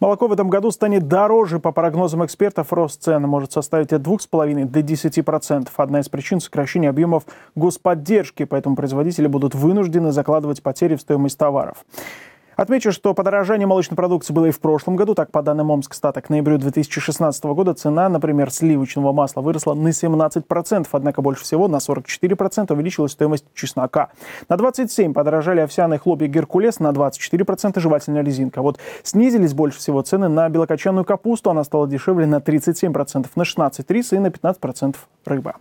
Молоко в этом году станет дороже. По прогнозам экспертов, рост цен может составить от 2,5 до 10%. Одна из причин – сокращения объемов господдержки, поэтому производители будут вынуждены закладывать потери в стоимость товаров. Отмечу, что подорожание молочной продукции было и в прошлом году. Так, по данным Омскстата, к ноябрю 2016 года цена, например, сливочного масла выросла на 17%, однако больше всего на 44% увеличилась стоимость чеснока. На 27% подорожали овсяные хлопья «Геркулес», на 24% жевательная резинка. Вот снизились больше всего цены на белокочанную капусту, она стала дешевле на 37%, на 16 риса и на 15% рыба.